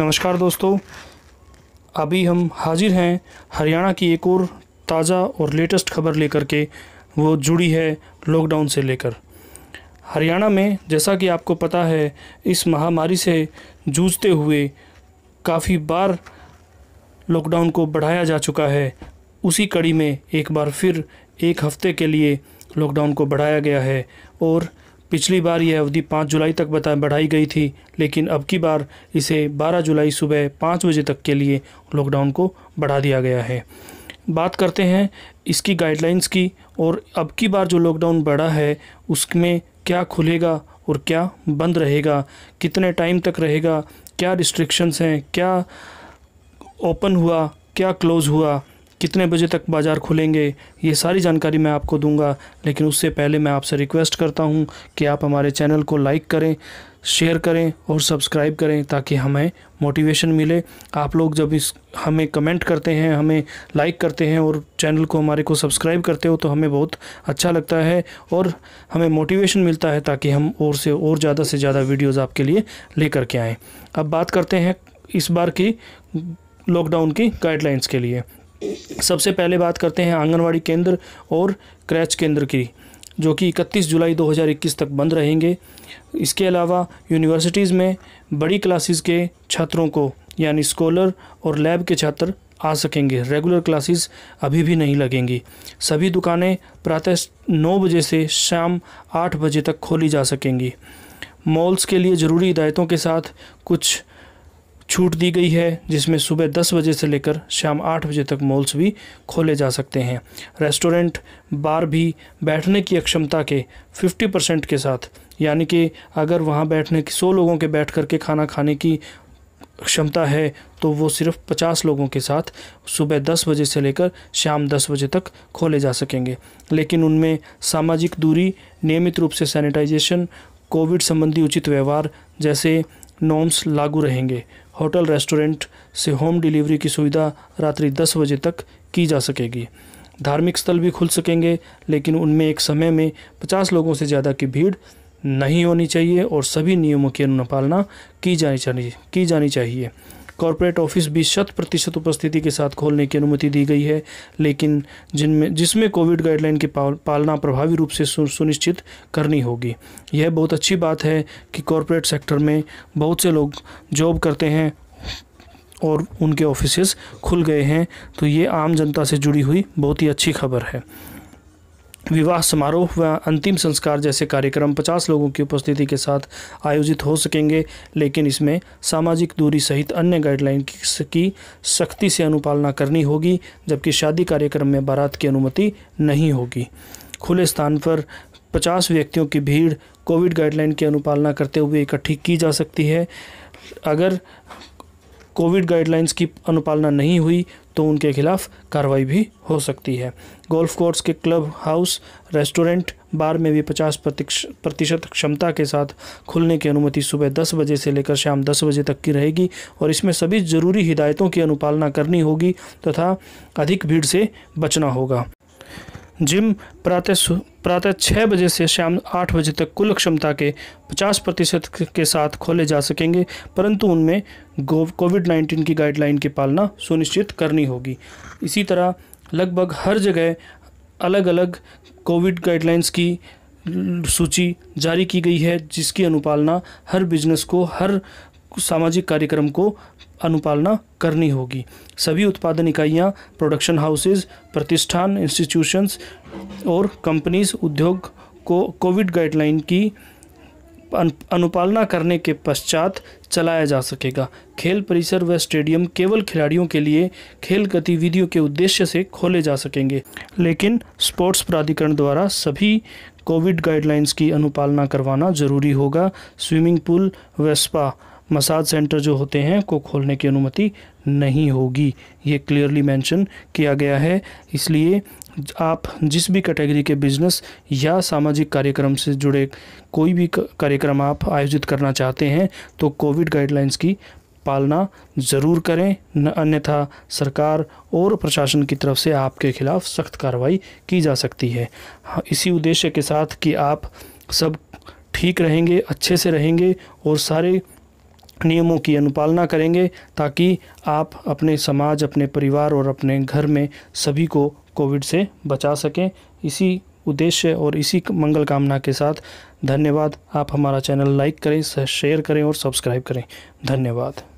नमस्कार दोस्तों अभी हम हाजिर हैं हरियाणा की एक और ताज़ा और लेटेस्ट खबर लेकर के वो जुड़ी है लॉकडाउन से लेकर हरियाणा में जैसा कि आपको पता है इस महामारी से जूझते हुए काफ़ी बार लॉकडाउन को बढ़ाया जा चुका है उसी कड़ी में एक बार फिर एक हफ्ते के लिए लॉकडाउन को बढ़ाया गया है और पिछली बार यह अवधि 5 जुलाई तक बता बढ़ाई गई थी लेकिन अब की बार इसे 12 जुलाई सुबह 5 बजे तक के लिए लॉकडाउन को बढ़ा दिया गया है बात करते हैं इसकी गाइडलाइंस की और अब की बार जो लॉकडाउन बढ़ा है उसमें क्या खुलेगा और क्या बंद रहेगा कितने टाइम तक रहेगा क्या रिस्ट्रिक्शंस हैं क्या ओपन हुआ क्या क्लोज़ हुआ कितने बजे तक बाज़ार खुलेंगे ये सारी जानकारी मैं आपको दूंगा लेकिन उससे पहले मैं आपसे रिक्वेस्ट करता हूं कि आप हमारे चैनल को लाइक करें शेयर करें और सब्सक्राइब करें ताकि हमें मोटिवेशन मिले आप लोग जब इस हमें कमेंट करते हैं हमें लाइक करते हैं और चैनल को हमारे को सब्सक्राइब करते हो तो हमें बहुत अच्छा लगता है और हमें मोटिवेशन मिलता है ताकि हम और से और ज़्यादा से ज़्यादा वीडियोज़ आपके लिए ले के आएँ अब बात करते हैं इस बार की लॉकडाउन की गाइडलाइंस के लिए सबसे पहले बात करते हैं आंगनवाड़ी केंद्र और क्रैच केंद्र की जो कि 31 जुलाई 2021 तक बंद रहेंगे इसके अलावा यूनिवर्सिटीज़ में बड़ी क्लासेस के छात्रों को यानी स्कॉलर और लैब के छात्र आ सकेंगे रेगुलर क्लासेस अभी भी नहीं लगेंगी सभी दुकानें प्रातः नौ बजे से शाम आठ बजे तक खोली जा सकेंगी मॉल्स के लिए ज़रूरी हिदायतों के साथ कुछ छूट दी गई है जिसमें सुबह 10 बजे से लेकर शाम 8 बजे तक मॉल्स भी खोले जा सकते हैं रेस्टोरेंट बार भी बैठने की अक्षमता के 50 परसेंट के साथ यानी कि अगर वहाँ बैठने की 100 लोगों के बैठ करके खाना खाने की क्षमता है तो वो सिर्फ 50 लोगों के साथ सुबह 10 बजे से लेकर शाम 10 बजे तक खोले जा सकेंगे लेकिन उनमें सामाजिक दूरी नियमित रूप से सैनिटाइजेशन कोविड संबंधी उचित व्यवहार जैसे नॉर्म्स लागू रहेंगे होटल रेस्टोरेंट से होम डिलीवरी की सुविधा रात्रि दस बजे तक की जा सकेगी धार्मिक स्थल भी खुल सकेंगे लेकिन उनमें एक समय में पचास लोगों से ज़्यादा की भीड़ नहीं होनी चाहिए और सभी नियमों की अनुपालना की जानी चाहिए की जानी चाहिए कॉरपोरेट ऑफिस भी शत प्रतिशत उपस्थिति के साथ खोलने की अनुमति दी गई है लेकिन जिनमें जिसमें कोविड गाइडलाइन की पालना प्रभावी रूप से सुनिश्चित करनी होगी यह बहुत अच्छी बात है कि कॉरपोरेट सेक्टर में बहुत से लोग जॉब करते हैं और उनके ऑफिसेज खुल गए हैं तो ये आम जनता से जुड़ी हुई बहुत ही अच्छी खबर है विवाह समारोह व अंतिम संस्कार जैसे कार्यक्रम 50 लोगों की उपस्थिति के साथ आयोजित हो सकेंगे लेकिन इसमें सामाजिक दूरी सहित अन्य गाइडलाइन की सख्ती से अनुपालना करनी होगी जबकि शादी कार्यक्रम में बारात की अनुमति नहीं होगी खुले स्थान पर 50 व्यक्तियों की भीड़ कोविड गाइडलाइन की अनुपालना करते हुए इकट्ठी की जा सकती है अगर कोविड गाइडलाइंस की अनुपालना नहीं हुई तो उनके खिलाफ कार्रवाई भी हो सकती है गोल्फ कोर्स के क्लब हाउस रेस्टोरेंट बार में भी 50 प्रतिशत क्षमता के साथ खुलने की अनुमति सुबह 10 बजे से लेकर शाम 10 बजे तक की रहेगी और इसमें सभी ज़रूरी हिदायतों की अनुपालना करनी होगी तथा अधिक भीड़ से बचना होगा जिम प्रातः प्रातः छः बजे से शाम आठ बजे तक कुल क्षमता के 50 प्रतिशत के साथ खोले जा सकेंगे परंतु उनमें कोविड 19 की गाइडलाइन की पालना सुनिश्चित करनी होगी इसी तरह लगभग हर जगह अलग अलग कोविड गाइडलाइंस की सूची जारी की गई है जिसकी अनुपालना हर बिजनेस को हर सामाजिक कार्यक्रम को अनुपालना करनी होगी सभी उत्पादन इकाइयाँ प्रोडक्शन हाउसेज प्रतिष्ठान इंस्टीट्यूशंस और कंपनीज उद्योग को कोविड गाइडलाइन की अनुपालना करने के पश्चात चलाया जा सकेगा खेल परिसर व स्टेडियम केवल खिलाड़ियों के लिए खेल गतिविधियों के उद्देश्य से खोले जा सकेंगे लेकिन स्पोर्ट्स प्राधिकरण द्वारा सभी कोविड गाइडलाइंस की अनुपालना करवाना जरूरी होगा स्विमिंग पूल व स्पा मसाज सेंटर जो होते हैं को खोलने की अनुमति नहीं होगी ये क्लियरली मेंशन किया गया है इसलिए आप जिस भी कैटेगरी के बिजनेस या सामाजिक कार्यक्रम से जुड़े कोई भी कार्यक्रम आप आयोजित करना चाहते हैं तो कोविड गाइडलाइंस की पालना ज़रूर करें न अन्यथा सरकार और प्रशासन की तरफ से आपके खिलाफ सख्त कार्रवाई की जा सकती है हाँ, इसी उद्देश्य के साथ कि आप सब ठीक रहेंगे अच्छे से रहेंगे और सारे नियमों की अनुपालना करेंगे ताकि आप अपने समाज अपने परिवार और अपने घर में सभी को कोविड से बचा सकें इसी उद्देश्य और इसी मंगल कामना के साथ धन्यवाद आप हमारा चैनल लाइक करें शेयर करें और सब्सक्राइब करें धन्यवाद